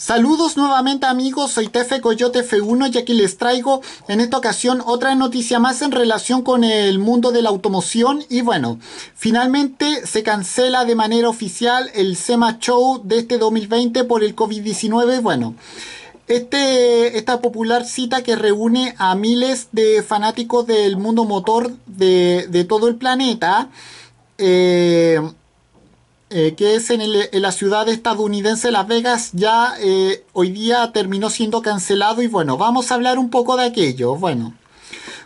Saludos nuevamente amigos, soy Tefe Coyote F1 y aquí les traigo en esta ocasión otra noticia más en relación con el mundo de la automoción y bueno, finalmente se cancela de manera oficial el SEMA Show de este 2020 por el COVID-19 bueno. Este, esta popular cita que reúne a miles de fanáticos del mundo motor de, de todo el planeta. Eh, eh, que es en, la ciudad estadounidense Las Vegas, ya eh, hoy día terminó siendo cancelado y bueno, vamos a hablar un poco de aquello. Bueno,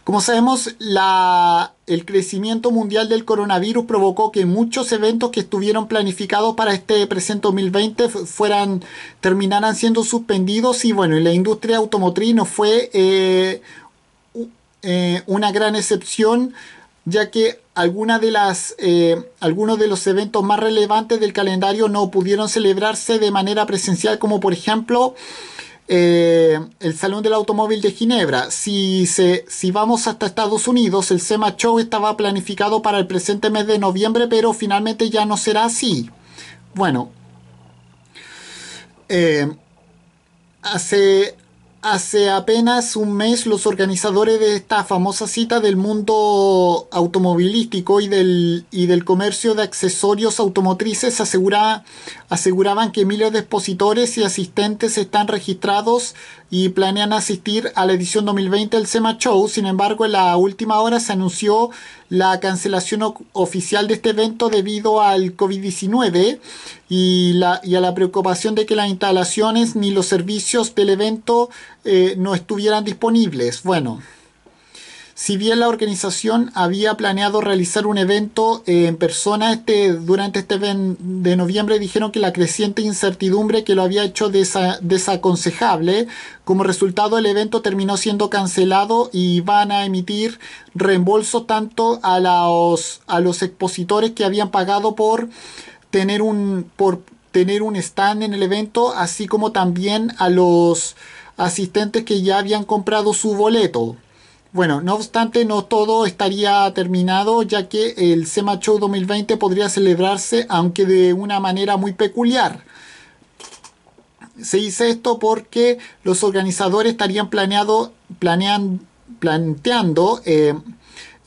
como sabemos, el crecimiento mundial del coronavirus provocó que muchos eventos que estuvieron planificados para este presente 2020 fueran, terminaran siendo suspendidos y bueno, la industria automotriz no fue eh, una gran excepción ya que algunas de las, eh, algunos de los eventos más relevantes del calendario no pudieron celebrarse de manera presencial, como por ejemplo eh, el Salón del Automóvil de Ginebra. Si, se, si vamos hasta Estados Unidos, el SEMA Show estaba planificado para el presente mes de noviembre, pero finalmente ya no será así. Bueno, eh, hace, Hace apenas un mes los organizadores de esta famosa cita del mundo automovilístico y del, y del comercio de accesorios automotrices aseguraban que miles de expositores y asistentes están registrados y planean asistir a la edición 2020 del SEMA Show. Sin embargo, en la última hora se anunció la cancelación oficial de este evento debido al COVID-19 y, a la preocupación de que las instalaciones ni los servicios del evento eh, no estuvieran disponibles. Bueno. Si bien la organización había planeado realizar un evento eh, en persona este, durante este mes de noviembre, dijeron que la creciente incertidumbre que lo había hecho desaconsejable, como resultado el evento terminó siendo cancelado y van a emitir reembolso tanto a los, a los expositores que habían pagado por tener un, por tener un stand en el evento, así como también a los asistentes que ya habían comprado su boleto. Bueno, no obstante, no todo estaría terminado, ya que el SEMA Show 2020 podría celebrarse, aunque de una manera muy peculiar. Se dice esto porque los organizadores estarían planeado, planteando eh,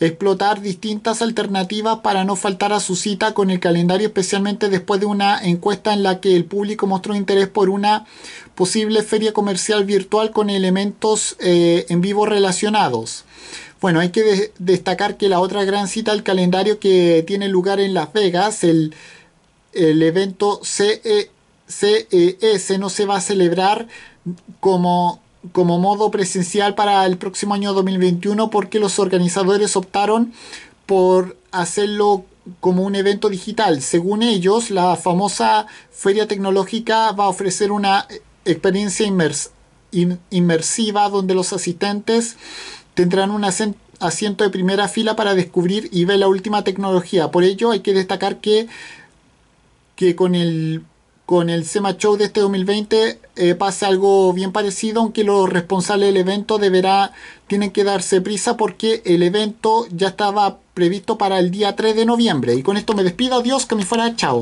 explotar distintas alternativas para no faltar a su cita con el calendario, especialmente después de una encuesta en la que el público mostró interés por una posible feria comercial virtual con elementos eh, en vivo relacionados. Bueno, hay que destacar que la otra gran cita del calendario que tiene lugar en Las Vegas, el, evento CES, e no se va a celebrar como como modo presencial para el próximo año 2021 porque los organizadores optaron por hacerlo como un evento digital. Según ellos, la famosa feria tecnológica va a ofrecer una experiencia inmersiva donde los asistentes tendrán un asiento de primera fila para descubrir y ver la última tecnología. Por ello hay que destacar que, que con el con el SEMA Show de este 2020 eh, pasa algo bien parecido, aunque los responsables del evento deberá, tienen que darse prisa porque el evento ya estaba previsto para el día 3 de noviembre. Y con esto me despido, adiós, que me fuera, chao.